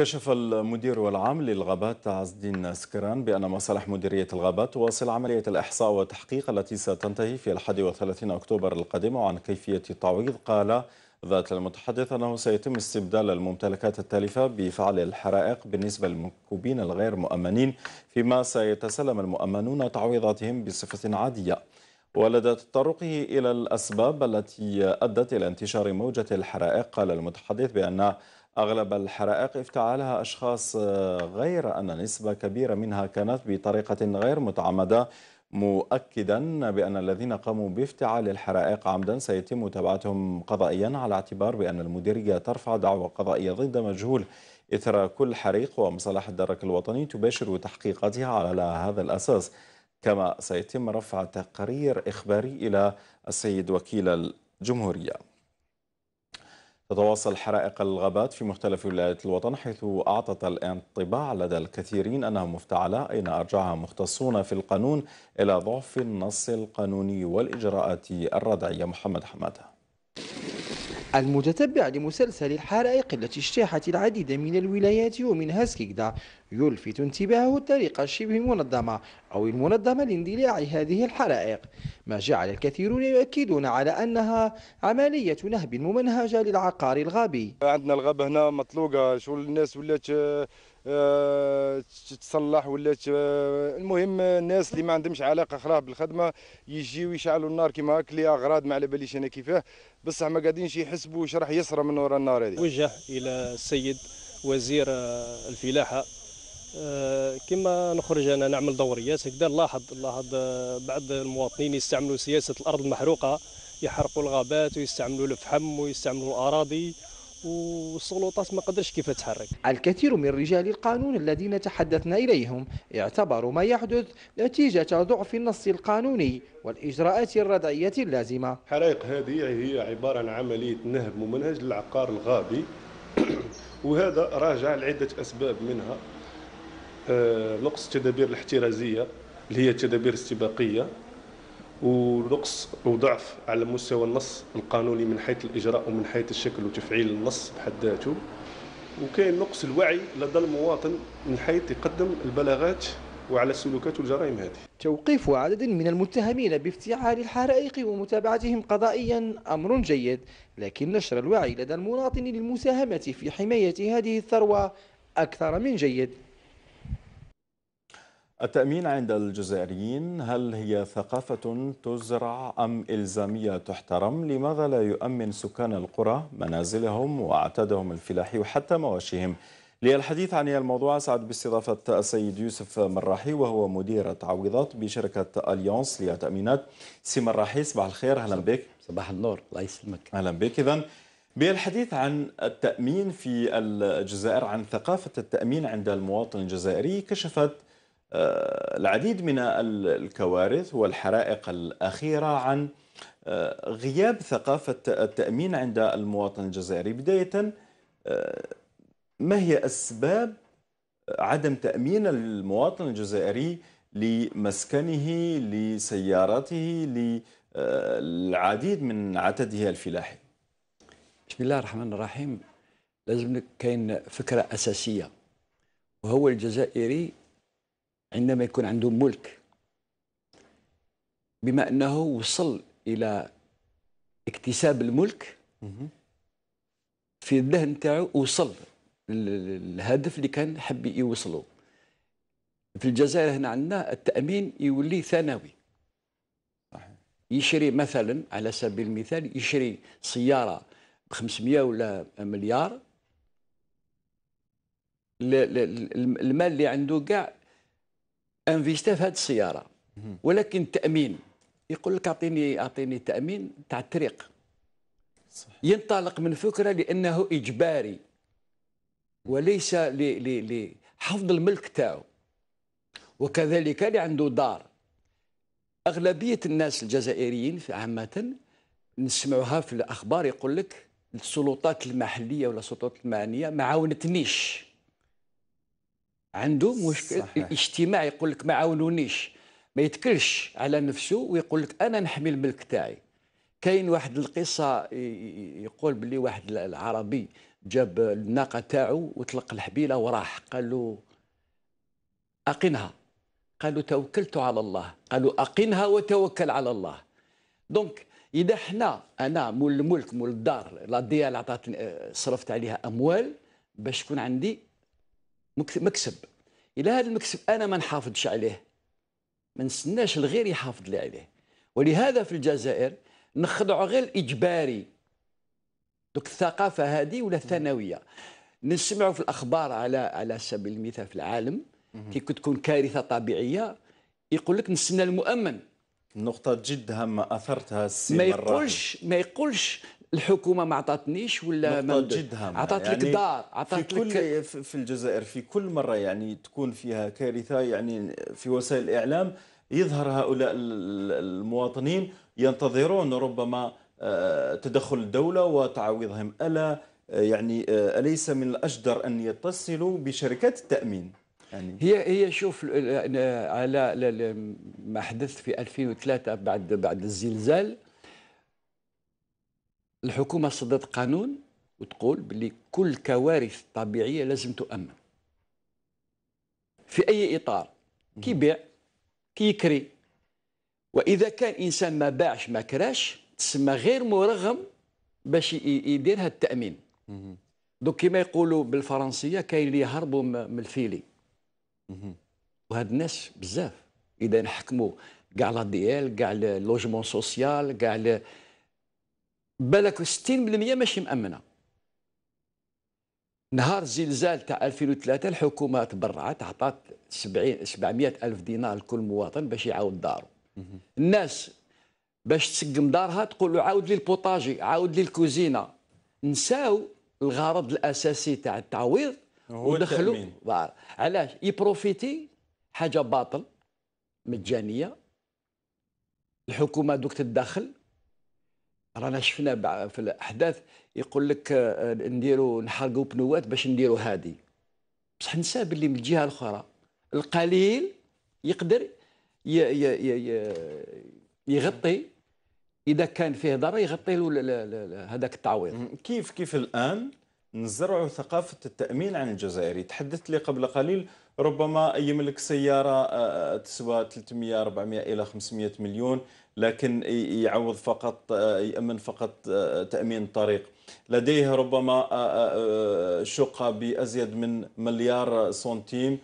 كشف المدير العام للغابات عز الدين سكران بأن مصالح مديرية الغابات تواصل عملية الإحصاء والتحقيق التي ستنتهي في 31 أكتوبر القادم وعن كيفية التعويض قال ذات المتحدث أنه سيتم استبدال الممتلكات التالفة بفعل الحرائق بالنسبة للمنكوبين الغير مؤمنين فيما سيتسلم المؤمنون تعويضاتهم بصفة عادية ولدى تطرقه إلى الأسباب التي أدت إلى انتشار موجة الحرائق قال المتحدث بأن أغلب الحرائق افتعلها أشخاص آه، غير أن نسبة كبيرة منها كانت بطريقة غير متعمدة مؤكدا بأن الذين قاموا بافتعال الحرائق عمدا سيتم متابعتهم قضائيا على اعتبار بأن المديرية ترفع دعوى قضائية ضد مجهول إثر كل حريق ومصالح الدرك الوطني تباشر تحقيقاتها على هذا الأساس كما سيتم رفع تقرير إخباري إلى السيد وكيل الجمهورية تتواصل حرائق الغابات في مختلف ولايات الوطن حيث أعطت الانطباع لدى الكثيرين أنها مفتعلة أين أرجعها مختصون في القانون إلى ضعف النص القانوني والإجراءات الردعية محمد حماده المتتبع لمسلسل الحرائق التي اجتاحت العديد من الولايات ومنها سكيكدا يلفت انتباهه الطريقة الشبه المنظمة أو المنظمة لاندلاع هذه الحرائق ما جعل الكثيرون يؤكدون على أنها عملية نهب ممنهجة للعقار الغابي عندنا الغابة هنا مطلوقة شو الناس ولات آه، تصلح ولا آه، المهم الناس اللي ما عندهمش علاقه اخرى بالخدمه يجيو يشعلوا النار كيما هاك اغراض ما على باليش انا كيفاه بصح ما قاعدينش يحسبوا واش راح يصرى من وراء النار هذه وجه الى السيد وزير الفلاحه آه، كما نخرج انا نعمل دوريات هكذا نلاحظ نلاحظ بعض المواطنين يستعملوا سياسه الارض المحروقه يحرقوا الغابات ويستعملوا الفحم ويستعملوا الاراضي والسلطات ما قدرش كيف تحرك الكثير من رجال القانون الذين تحدثنا إليهم اعتبروا ما يحدث نتيجة ضعف النص القانوني والإجراءات الردعية اللازمة الحرائق هذه هي عبارة عن عملية نهب ممنهج للعقار الغابي وهذا راجع لعدة أسباب منها آه، نقص التدابير الاحترازية اللي هي التدابير الاستباقية ونقص وضعف على مستوى النص القانوني من حيث الاجراء ومن حيث الشكل وتفعيل النص بحد ذاته وكاين نقص الوعي لدى المواطن من حيث يقدم البلاغات وعلى سلوكات الجرائم هذه توقيف عدد من المتهمين بافتعال الحرائق ومتابعتهم قضائيا أمر جيد لكن نشر الوعي لدى المواطن للمساهمة في حماية هذه الثروة أكثر من جيد التأمين عند الجزائريين هل هي ثقافة تزرع أم إلزامية تحترم؟ لماذا لا يؤمن سكان القرى منازلهم وأعتادهم الفلاحي وحتى مواشيهم؟ للحديث عن الموضوع سعد باستضافة السيد يوسف مراحي وهو مدير التعويضات بشركة أليونس للتأمينات سي مراحي صباح الخير أهلا بك صباح النور الله يسلمك أهلا بك إذا بالحديث عن التأمين في الجزائر عن ثقافة التأمين عند المواطن الجزائري كشفت آه، العديد من الكوارث والحرائق الأخيرة عن آه، غياب ثقافة التأمين عند المواطن الجزائري بداية آه، ما هي أسباب عدم تأمين المواطن الجزائري لمسكنه لسيارته للعديد من عتده الفلاحي بسم الله الرحمن الرحيم لازم كاين فكرة أساسية وهو الجزائري عندما يكون عنده ملك بما أنه وصل إلى اكتساب الملك في الذهن تاعو وصل الهدف اللي كان حب يوصله في الجزائر هنا عندنا التأمين يولي ثانوي يشري مثلا على سبيل المثال يشري سيارة ب 500 ولا مليار المال اللي عنده كاع انفيستا في هذه السياره ولكن التامين يقول لك اعطيني اعطيني تامين تاع الطريق ينطلق من فكره لانه اجباري وليس لحفظ الملك تاعو وكذلك اللي عنده دار اغلبيه الناس الجزائريين في عامه نسمعها في الاخبار يقول لك السلطات المحليه ولا السلطات المعنيه ما عاونتنيش عنده مشكل صحيح. اجتماعي يقول لك ما عاونونيش ما يتكلش على نفسه ويقول لك انا نحمي الملك تاعي كاين واحد القصه يقول بلي واحد العربي جاب الناقه تاعو وطلق الحبيله وراح قال له اقنها قالوا توكلت على الله قالوا اقنها وتوكل على الله دونك اذا حنا انا مول الملك مول الدار لا ديال عطات آه، صرفت عليها اموال باش تكون عندي مكسب الى هذا المكسب انا ما نحافظش عليه ما نستناش الغير يحافظ لي عليه ولهذا في الجزائر نخضعوا غير الاجباري دوك الثقافه هذه ولا الثانويه نسمعوا في الاخبار على على سبيل المثال في العالم كي تكون كارثه طبيعيه يقول لك نستنى المؤمن نقطة جد هامة أثرتها السي ما يقولش ما يقولش الحكومه ما عطاتنيش ولا ما جدها عطات يعني دار عطات في لك كل في الجزائر في كل مره يعني تكون فيها كارثه يعني في وسائل الاعلام يظهر هؤلاء المواطنين ينتظرون ربما آه، تدخل الدوله وتعويضهم الا آه، يعني آه، اليس من الاجدر ان يتصلوا بشركات التامين يعني هي هي شوف على ما حدث في 2003 بعد بعد الزلزال الحكومه صدرت قانون وتقول بلي كل كوارث طبيعية لازم تؤمن في اي اطار كي بيع كي يكري واذا كان انسان ما باعش ما كراش تسمى غير مرغم باش يدير هذا التامين دوك كيما يقولوا بالفرنسيه كاين اللي يهربوا من الفيلي وهاد الناس بزاف اذا نحكموا كاع لا دي ال كاع اللوجمون سوسيال كاع بالك 60% ماشي مامنه نهار الزلزال تاع 2003 الحكومه تبرعت عطات 70 700 الف دينار لكل مواطن باش يعاود داره الناس باش تسقم دارها تقول له عاود لي البوطاجي عاود لي الكوزينه نساو الغرض الاساسي تاع التعويض ودخلوا علاش يبروفيتي حاجه باطل مجانيه الحكومه دوك تدخل رانا شفنا في الاحداث يقول لك آه، نديروا نحرقوا بنوات باش نديروا هادي بصح نسى باللي من الجهه الاخرى القليل يقدر يغطي اذا كان فيه ضرر يغطي له هذاك التعويض كيف كيف الان نزرعوا ثقافه التامين عن الجزائري تحدثت لي قبل قليل ربما يملك سياره آه، آه، تسوى 300 400 الى 500 مليون لكن يعوض فقط آه، يامن فقط تامين الطريق لديه ربما شقه بازيد من مليار سنتيم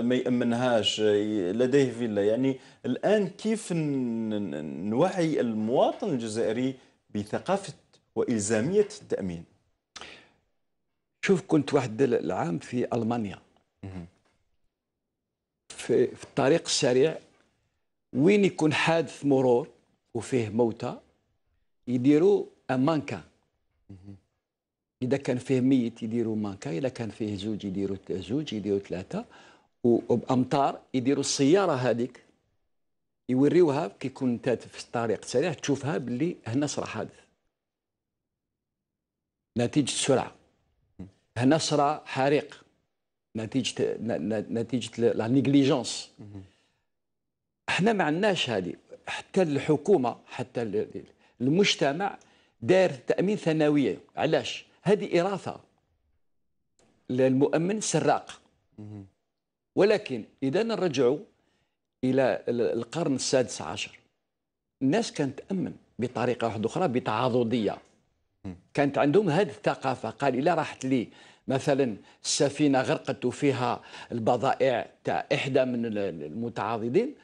ما يأمنهاش لديه فيلا يعني الآن كيف نوعي المواطن الجزائري بثقافة وإلزامية التأمين شوف كنت واحد العام في ألمانيا في, في الطريق السريع وين يكون حادث مرور وفيه موتى يديروا مانكا اذا كان فيه ميت يديروا مانكا اذا كان فيه زوج يديروا زوج يديروا ثلاثه وبامطار يديروا السياره هذيك يوريوها كيكون انت في الطريق السريع تشوفها باللي هنا صرا حادث نتيجه السرعه هنا صرا حريق نتيجه نتيجه لا نيغليجونس احنا ما عندناش هذه حتى الحكومه حتى المجتمع دار تامين ثانويه علاش هذه اراثه للمؤمن سراق ولكن اذا نرجعوا الى القرن السادس عشر الناس كانت تامن بطريقه واحده اخرى بتعاضديه كانت عندهم هذه الثقافه قال الا راحت لي مثلا السفينة غرقت فيها البضائع تاع إحدى من المتعاضدين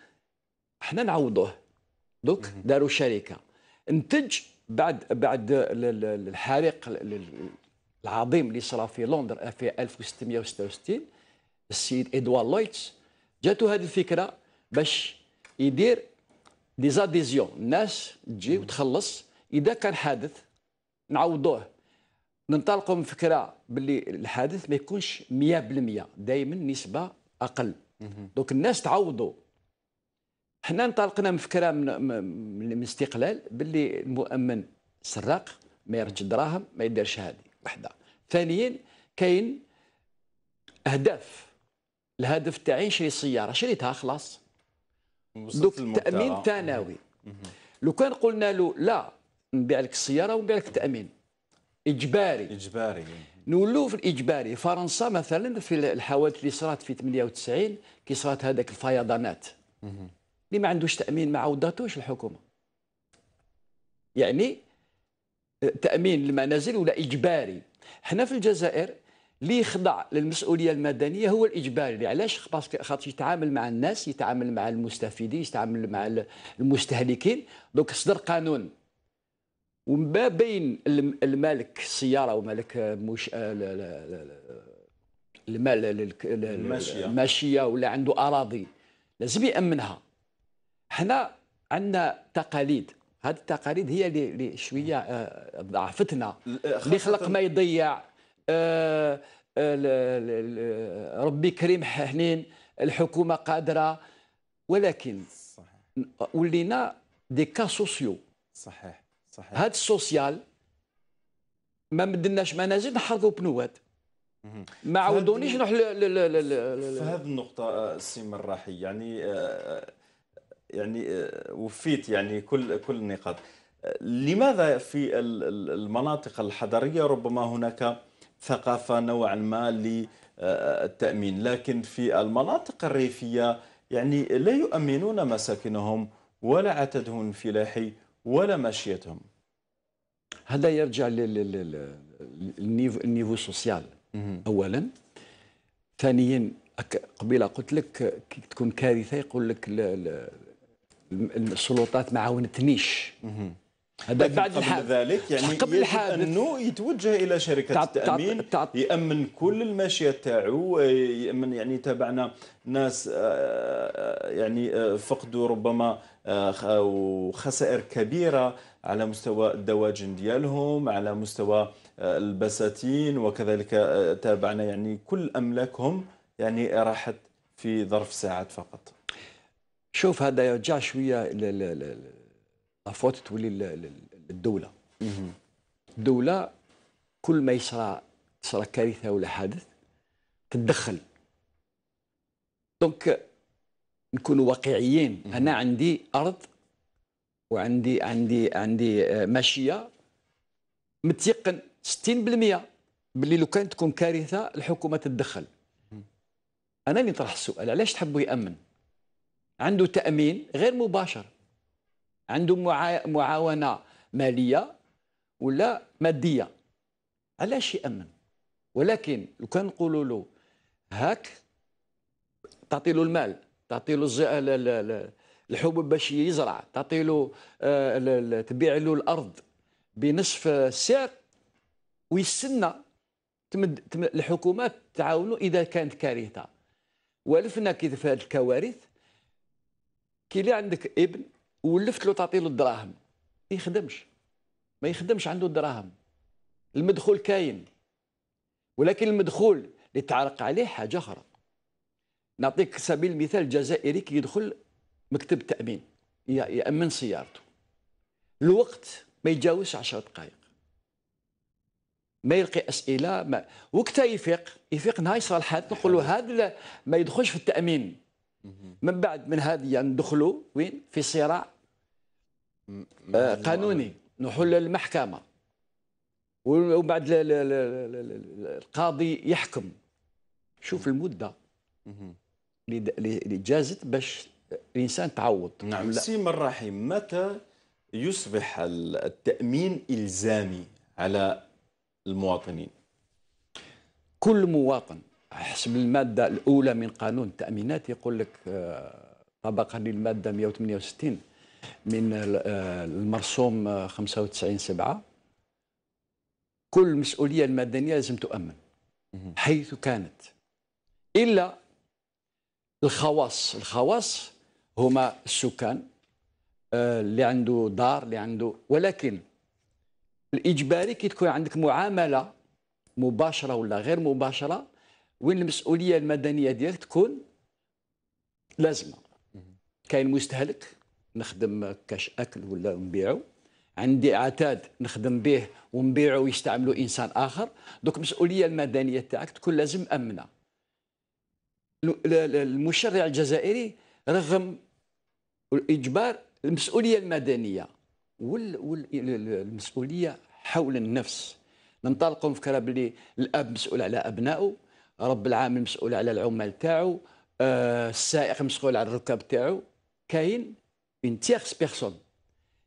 احنا نعوضوه دوك داروا شركة انتج بعد بعد الحريق العظيم اللي صرا في لندن في 1666 السيد ادوار لويتس جاتو هذه الفكره باش يدير ديزاديزيون الناس تجي وتخلص اذا كان حادث نعوضوه ننطلقوا من فكره باللي الحادث ما يكونش 100% دائما نسبه اقل دونك الناس تعوضوا حنا انطلقنا من فكره من, الاستقلال باللي المؤمن سراق ما يرجع دراهم ما يديرش هذه وحده ثانيا كاين اهداف الهدف تاعي شري سياره شريتها خلاص دوك التامين ثانوي لو كان قلنا له لا نبيع لك السياره ونبيع لك التامين اجباري اجباري نولوا في الاجباري فرنسا مثلا في الحوادث اللي صرات في 98 كي صرات هذاك الفيضانات اللي ما عندوش تامين ما عوضاتوش الحكومه يعني آه، تامين المنازل ولا اجباري حنا في الجزائر اللي يخضع للمسؤوليه المدنيه هو الاجباري علاش خاطر يتعامل مع الناس يتعامل مع المستفيدين يتعامل مع المستهلكين دوك صدر قانون وما بين المالك السياره ومالك مش آه، المال الماشيه الماشيه ولا عنده اراضي لازم يامنها حنا عندنا تقاليد هذه التقاليد هي اللي شويه آه، ضعفتنا اللي خلق ما يضيع آه، ربي كريم حنين الحكومه قادره ولكن ولينا دي كا سوسيو صحيح صحيح هذا السوسيال ما مدناش منازل نحرقوا بنوات ما عاودونيش نروح في هذه النقطة السي آه، مراحي يعني آه، آه، يعني وفيت يعني كل كل النقاط لماذا في المناطق الحضرية ربما هناك ثقافة نوعا ما للتأمين لكن في المناطق الريفية يعني لا يؤمنون مساكنهم ولا عتدهم فلاحي ولا ماشيتهم هذا يرجع للنيفو سوسيال اولا ثانيا قبيله قلت لك كي تكون كارثه يقول لك السلطات ما عاونتنيش بعد قبل ذلك يعني قبل الحادث انه يتوجه الى شركه تعط التامين تعط يامن كل الماشيه تاعو آه، يامن يعني تابعنا ناس آه، آه، يعني فقدوا ربما خسائر كبيره على مستوى الدواجن ديالهم على مستوى البساتين وكذلك تابعنا يعني كل املاكهم يعني راحت في ظرف ساعات فقط شوف هذا يرجع شويه فوت تولي للدوله الدوله كل ما يصرى تصرى كارثه ولا حادث تتدخل دونك نكونوا واقعيين انا عندي ارض وعندي عندي عندي آه، ماشيه متيقن 60% باللي لو كانت تكون كارثه الحكومه تتدخل انا اللي نطرح السؤال علاش تحبوا يامن عنده تامين غير مباشر عندهم معاونه ماليه ولا ماديه علاش يامن ولكن لو كان نقولوا له هاك تعطي له المال تعطي له الحبوب باش يزرع تعطي له آه، تبيع له الارض بنصف السعر ويستنى تمد الحكومات تعاونوا اذا كانت كارثه والفنا كيف هذه الكوارث كي اللي عندك ابن ولفت له تعطي له الدراهم ما يخدمش ما يخدمش عنده الدراهم المدخول كاين ولكن المدخول اللي تعرق عليه حاجه اخرى نعطيك سبيل المثال جزائري كي يدخل مكتب تامين يامن سيارته الوقت ما يتجاوزش 10 دقائق ما يلقي اسئله ما وقتها يفيق يفيق نهار يصير الحادث نقول له هذا ما يدخلش في التامين من بعد من هذه يعني ندخلوا وين في صراع آه، قانوني نحل المحكمه ومن بعد القاضي يحكم شوف المده اللي جازت باش الانسان تعوض نعم سيما الرحيم متى يصبح التامين الزامي على المواطنين كل مواطن حسب الماده الاولى من قانون التامينات يقول لك طبقا للماده 168 من آه، المرسوم 95 آه، 7 كل المسؤولية المدنية لازم تؤمن حيث كانت إلا الخواص الخواص هما السكان آه، اللي عنده دار اللي عنده ولكن الإجباري كي تكون عندك معاملة مباشرة ولا غير مباشرة وين المسؤولية المدنية ديالك تكون لازمة كاين مستهلك نخدم كاش اكل ولا نبيعو عندي عتاد نخدم به ونبيعو ويستعملو انسان اخر دوك المسؤوليه المدنيه تاعك تكون لازم امنه المشرع الجزائري رغم الاجبار المسؤوليه المدنيه والمسؤوليه حول النفس ننطلقوا فكره باللي الاب مسؤول على ابنائه رب العامل مسؤول على العمال تاعو آه، السائق مسؤول على الركاب تاعو كاين اون تيرس بيرسون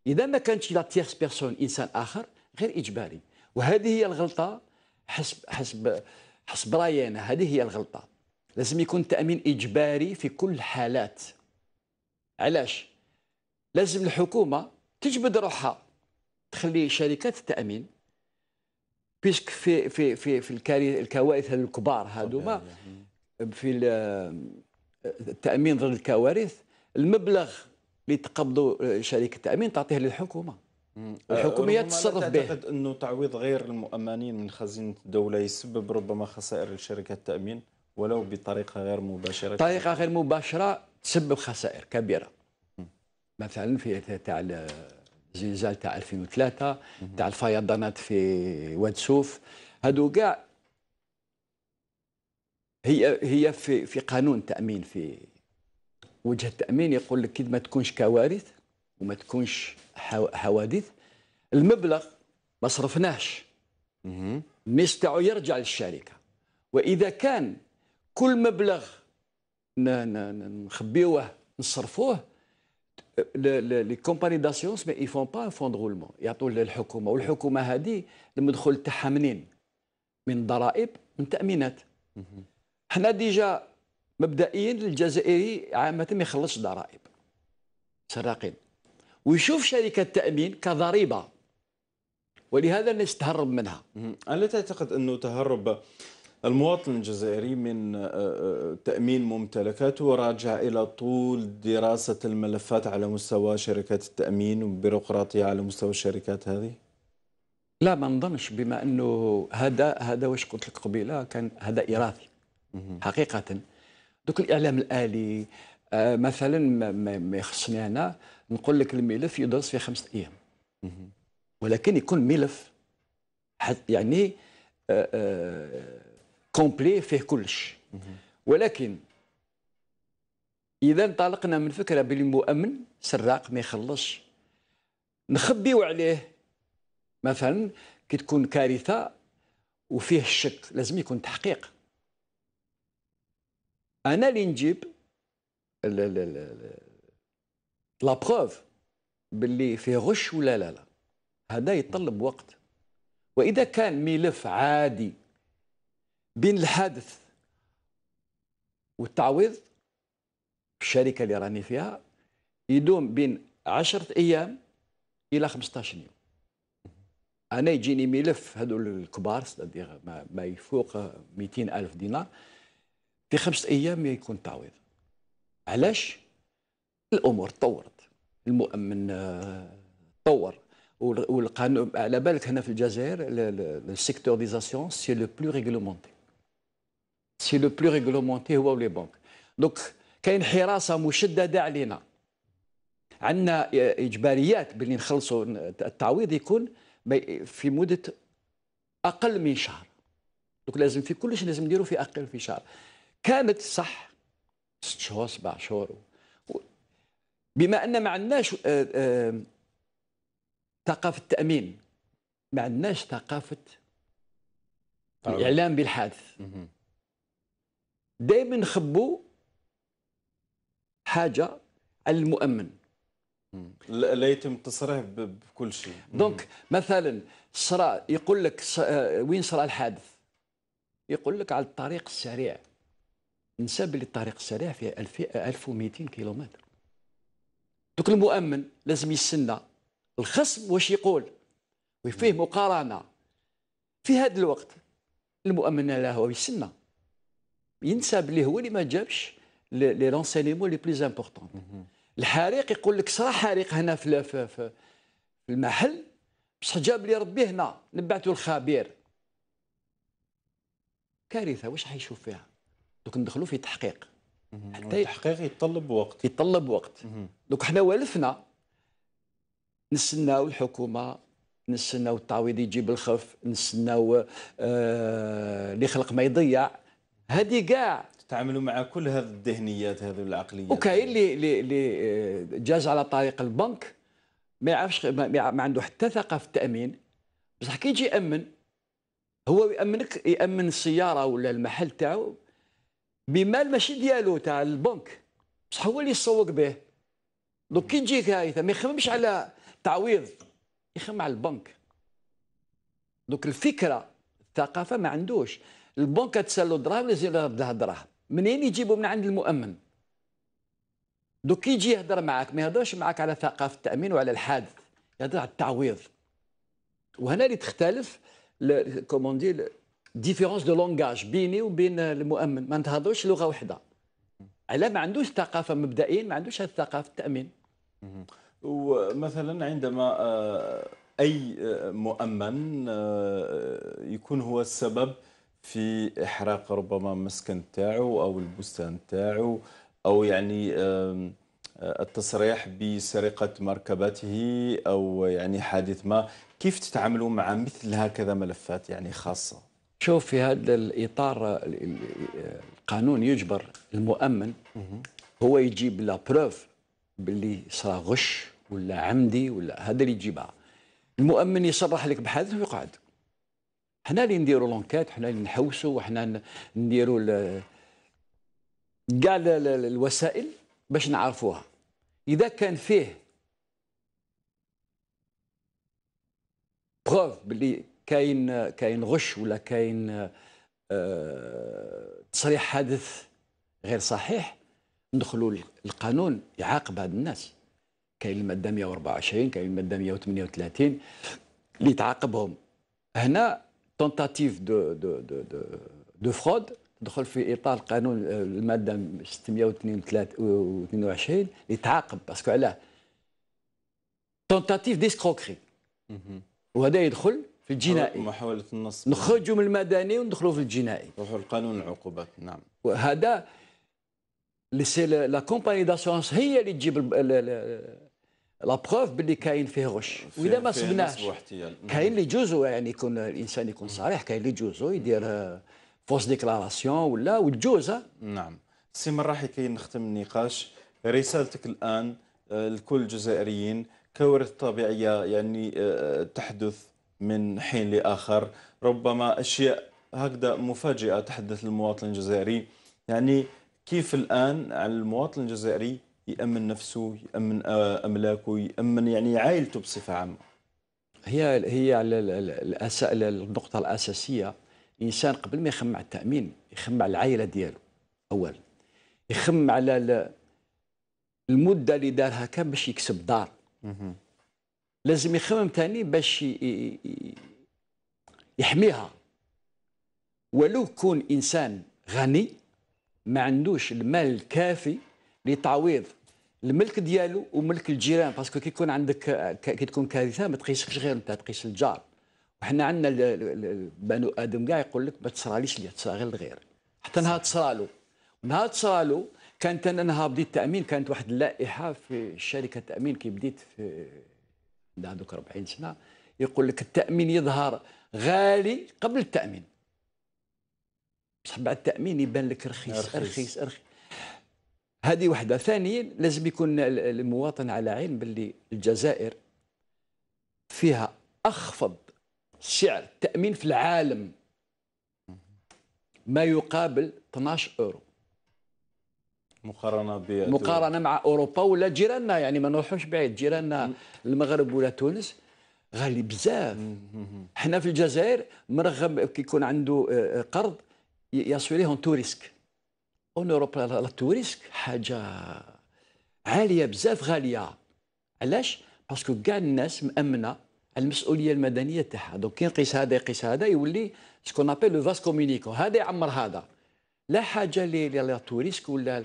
اذا ما كانتش لا تيرس بيرسون انسان اخر غير اجباري وهذه هي الغلطه حسب حسب حسب رايي انا هذه هي الغلطه لازم يكون تامين اجباري في كل الحالات علاش لازم الحكومه تجبد روحها تخلي شركات التامين بيسك في في في في الكوارث الكبار هذوما في التامين ضد الكوارث المبلغ اللي تقبضوا آه، شركه التامين تعطيه للحكومه الحكومه هي آه، تتصرف به تعتقد انه تعويض غير المؤمنين من خزينه الدوله يسبب ربما خسائر لشركه التامين ولو بطريقه غير مباشره طريقه غير مباشره تسبب خسائر كبيره مثلا في تاع الزلزال تاع 2003 تاع الفيضانات في واد سوف هادو كاع هي هي في في قانون تامين في وجه التامين يقول لك ما تكونش كوارث وما تكونش حوادث المبلغ ما صرفناهش مش تاعو يرجع للشركه واذا كان كل مبلغ نخبيوه نصرفوه لي كومباني داسيونس مي يفون با فون درولمون يعطوا للحكومه والحكومه هذه المدخول تاعها منين؟ من ضرائب من تامينات. حنا ديجا مبدئيا الجزائري عامه ما يخلصش ضرائب سراقين ويشوف شركه التامين كضريبه ولهذا الناس تهرب منها الا تعتقد انه تهرب المواطن الجزائري من آه، آه، تأمين ممتلكاته راجع إلى طول دراسة الملفات على مستوى شركات التأمين والبيروقراطية على مستوى الشركات هذه؟ لا ما نظنش بما أنه هذا هذا واش قلت لك قبيلة كان هذا إراثي حقيقة دوك الاعلام الالي آه مثلا ما يخصني انا نقول لك الملف يدرس في خمسة ايام ولكن يكون ملف حتى يعني آه آه كومبلي فيه كلش ولكن اذا انطلقنا من فكره بلي مؤمن سراق ما يخلصش نخبيو عليه مثلا كي تكون كارثه وفيه الشك لازم يكون تحقيق انا اللي نجيب لا بروف باللي فيه غش ولا لا لا هذا يطلب وقت واذا كان ملف عادي بين الحادث والتعويض في الشركه اللي راني فيها يدوم بين 10 ايام الى 15 يوم انا يجيني ملف هذول الكبار ما يفوق 200 الف دينار في خمسة أيام يكون تعويض علاش الأمور تطورت المؤمن آه، تطور والقانون على بالك هنا في الجزائر السيكتور دي سي لو بلو ريغلومونتي سي لو بلو ريغلومونتي هو لي بنك دوك كاين حراسه مشدده علينا عندنا آه، اجباريات باللي نخلصوا التعويض يكون في مده اقل من شهر دوك لازم في كلش لازم نديروا في اقل في شهر كانت صح ست شهور سبع شهور بما ان ما عندناش آه، آه، ثقافه التامين ما عندناش ثقافه الاعلام بالحادث دائما نخبوا حاجه على المؤمن لا يتم التصريح بكل شيء دونك مثلا صرا يقول لك آه، وين صرا الحادث يقول لك على الطريق السريع نسى بلي الطريق السريع فيه 1200 كيلومتر دوك المؤمن لازم يستنى الخصم واش يقول وفيه مقارنه في هذا الوقت المؤمن لا هو يستنى ينسى بلي هو اللي ما جابش لي رونسينيمون لي بليز امبورطون الحريق يقول لك صرا حريق هنا في في المحل بصح جاب لي ربي هنا نبعثوا الخبير كارثه واش حيشوف فيها دوك ندخلوا في تحقيق حتى التحقيق يعني يتطلب وقت يتطلب وقت دوك حنا والفنا نستناو الحكومه نستناو التعويض يجيب الخف نستناو آه اللي خلق ما يضيع هذه كاع تتعاملوا مع كل هذه الذهنيات هذه العقليات وكاين اللي اللي اللي آه، جاز على طريق البنك ما يعرفش ما, ما عنده حتى ثقه في التامين بصح كي يجي يامن هو يامنك يامن السياره ولا المحل تاعو بمال ماشي ديالو تاع البنك بصح هو اللي يسوق به دوك كي تجيك هاي ما يخممش على تعويض يخمم على البنك دوك الفكره الثقافه ما عندوش البنك تسالو دراهم لازم لها دراهم منين يجيبو من عند المؤمن دوك كي يجي يهضر معاك ما يهضرش معاك على ثقافه التامين وعلى الحادث يهضر على التعويض وهنا اللي تختلف كومون دي ديفيرونس دو لونغاج بيني وبين المؤمن ما نتهضروش لغه واحده على ما عندوش ثقافه مبدئيا ما عندوش هذه الثقافه التامين ومثلا عندما euh, اي مؤمن euh, euh, يكون هو السبب في احراق ربما المسكن تاعو او البستان تاعو او يعني آه، التصريح بسرقه مركبته او يعني حادث ما كيف تتعاملوا مع مثل هكذا ملفات يعني خاصه شوف في هذا الاطار القانون يجبر المؤمن هو يجيب لا بروف باللي صار غش ولا عمدي ولا هذا اللي يجيبها المؤمن يصرح لك بحادث ويقعد حنا اللي نديروا لونكات حنا اللي نحوسوا وحنا نديروا كاع الوسائل باش نعرفوها اذا كان فيه بروف باللي كاين كاين غش ولا كاين آه، تصريح حادث غير صحيح ندخلوا القانون يعاقب هاد الناس كاين الماده 124 كاين الماده 138 اللي تعاقبهم هنا تونتاتيف دو دو دو دو, دو فرود تدخل في اطار القانون آه، الماده 622 آه، اللي تعاقب باسكو علاه تونتاتيف ديسكروكري وهذا يدخل في الجنائي محاولة النص نخرجوا من المدني وندخلوا في الجنائي روحوا القانون العقوبات نعم وهذا سي لا كومباني داسيونس هي اللي تجيب لا بروف باللي كاين فيه غش واذا ما صبناش نعم. كاين اللي جوزو يعني يكون الانسان يكون صريح كاين اللي جوزو يدير فوس ديكلاراسيون ولا وتجوز نعم سي مراحي كي نختم النقاش رسالتك الان آه، لكل الجزائريين كوارث طبيعيه يعني آه، آه، تحدث من حين لآخر ربما أشياء هكذا مفاجئة تحدث للمواطن الجزائري يعني كيف الآن على المواطن الجزائري يأمن نفسه يأمن آه، أملاكه يأمن يعني عائلته بصفة عامة هي هي على النقطة الأساسية الإنسان قبل ما يخمع التأمين يخمع العائلة ديالو أولا يخمع على المده اللي دارها كان باش يكسب دار لازم يخمم ثاني باش يحميها ولو كون انسان غني ما عندوش المال الكافي لتعويض الملك ديالو وملك الجيران باسكو كي يكون عندك كي تكون كارثه ما تقيسكش غير انت تقيس الجار وحنا عندنا بنو ادم كاع يقول لك ما تصراليش ليا تصرا غير لغير حتى نهار تصرالو نهار تصرالو كانت انا نهار بديت تامين كانت واحد اللائحه في شركه تامين كي بديت في عندها عندك 40 سنه يقول لك التامين يظهر غالي قبل التامين بصح بعد التامين يبان لك رخيص رخيص رخيص هذه وحده ثانيا لازم يكون المواطن على علم باللي الجزائر فيها اخفض سعر تامين في العالم ما يقابل 12 اورو مقارنه ب مقارنه مع اوروبا ولا جيراننا يعني ما نروحوش بعيد جيراننا المغرب ولا تونس غالي بزاف حنا في الجزائر مرغم كي يكون عنده آه، آه، قرض يسوي ليه تو ريسك اون اوروبا لا تو ريسك حاجه عاليه بزاف غاليه علاش باسكو كاع الناس مامنه المسؤوليه المدنيه تاعها دونك كي نقيس هذا يقيس هذا يولي سكون ابي لو فاس كومينيكو هذا يعمر هذا لا حاجه لي لا توريسك ولا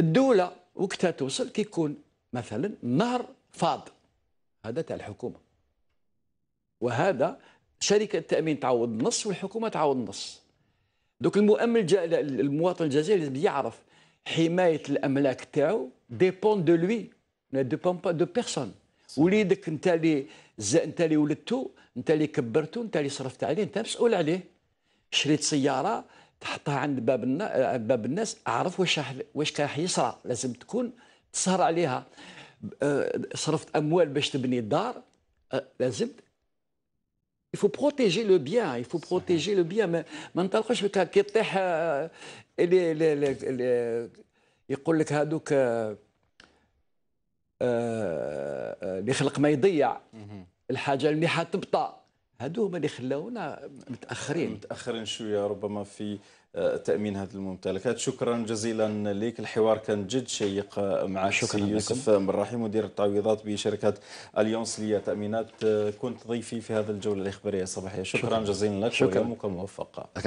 الدوله وقتها توصل كيكون مثلا نهر فاض هذا تاع الحكومه وهذا شركه التامين تعوض النص والحكومه تعوض النص دوك المؤمن الجا... المواطن الجزائري لازم يعرف حمايه الاملاك تاعو ديبون دو لوي ديبون با دو بيرسون وليدك انت اللي ز... انت اللي ولدتو انت اللي كبرتو انت اللي صرفت عليه انت مسؤول عليه شريت سياره تحطها عند باب آه، باب الناس اعرف واش واش راح يصرى لازم تكون تسهر عليها آه، صرفت اموال باش تبني الدار آه، لازم il faut protéger le bien il faut protéger le bien ما نطلقوش كي يطيح يقول لك هذوك اللي خلق ما يضيع الحاجه المليحه تبطأ هادو هما اللي خلاونا متاخرين متاخرين شويه ربما في آه، تامين هذه الممتلكات شكرا جزيلا لك الحوار كان جد شيق آه، مع شكرا يوسف بن رحيم مدير التعويضات بشركه اليونس تامينات آه، كنت ضيفي في هذا الجوله الاخباريه الصباحيه شكرا, شكرا جزيلا لك شكرا. ويومك موفق